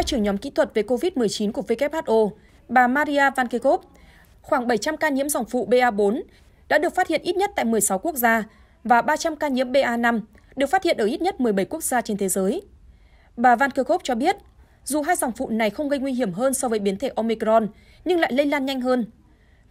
theo trưởng nhóm kỹ thuật về COVID-19 của WHO, bà Maria Van Kerkhove, khoảng 700 ca nhiễm dòng phụ BA4 đã được phát hiện ít nhất tại 16 quốc gia và 300 ca nhiễm BA5 được phát hiện ở ít nhất 17 quốc gia trên thế giới. Bà Van Kerkhove cho biết, dù hai dòng phụ này không gây nguy hiểm hơn so với biến thể Omicron, nhưng lại lây lan nhanh hơn.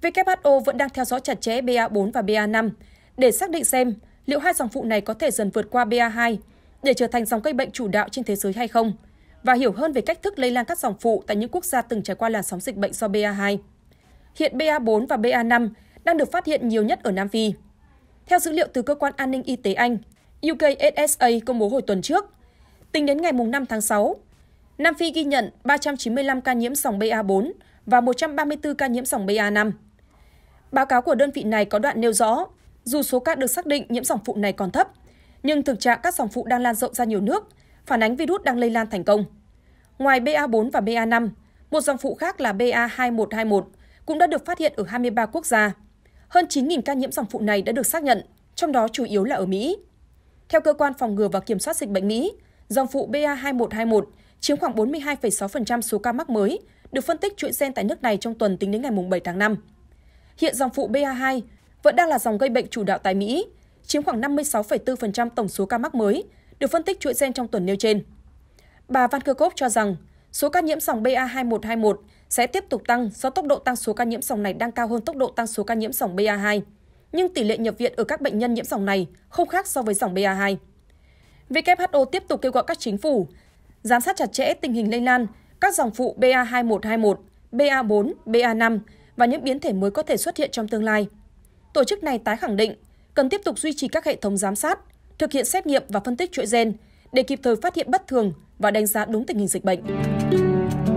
WHO vẫn đang theo dõi chặt chẽ BA4 và BA5 để xác định xem liệu hai dòng phụ này có thể dần vượt qua BA2 để trở thành dòng gây bệnh chủ đạo trên thế giới hay không – và hiểu hơn về cách thức lây lan các dòng phụ tại những quốc gia từng trải qua làn sóng dịch bệnh do BA2. Hiện BA4 và BA5 đang được phát hiện nhiều nhất ở Nam Phi. Theo dữ liệu từ Cơ quan An ninh Y tế Anh, UKSSA công bố hồi tuần trước, tính đến ngày 5 tháng 6, Nam Phi ghi nhận 395 ca nhiễm dòng BA4 và 134 ca nhiễm dòng BA5. Báo cáo của đơn vị này có đoạn nêu rõ, dù số ca được xác định nhiễm dòng phụ này còn thấp, nhưng thực trạng các dòng phụ đang lan rộng ra nhiều nước – phản ánh virus đang lây lan thành công. Ngoài BA4 và BA5, một dòng phụ khác là BA2121 cũng đã được phát hiện ở 23 quốc gia. Hơn 9.000 ca nhiễm dòng phụ này đã được xác nhận, trong đó chủ yếu là ở Mỹ. Theo cơ quan phòng ngừa và kiểm soát dịch bệnh Mỹ, dòng phụ BA2121 chiếm khoảng 42,6% số ca mắc mới được phân tích chuỗi gen tại nước này trong tuần tính đến ngày 7 tháng 5. Hiện dòng phụ BA2 vẫn đang là dòng gây bệnh chủ đạo tại Mỹ, chiếm khoảng 56,4% tổng số ca mắc mới được phân tích chuỗi gen trong tuần nêu trên. Bà Van Kerkhove cho rằng số ca nhiễm dòng BA2121 sẽ tiếp tục tăng do tốc độ tăng số ca nhiễm dòng này đang cao hơn tốc độ tăng số ca nhiễm dòng BA2, nhưng tỷ lệ nhập viện ở các bệnh nhân nhiễm dòng này không khác so với dòng BA2. WHO tiếp tục kêu gọi các chính phủ giám sát chặt chẽ tình hình lây lan các dòng phụ BA2121, BA4, BA5 và những biến thể mới có thể xuất hiện trong tương lai. Tổ chức này tái khẳng định cần tiếp tục duy trì các hệ thống giám sát thực hiện xét nghiệm và phân tích chuỗi gen để kịp thời phát hiện bất thường và đánh giá đúng tình hình dịch bệnh.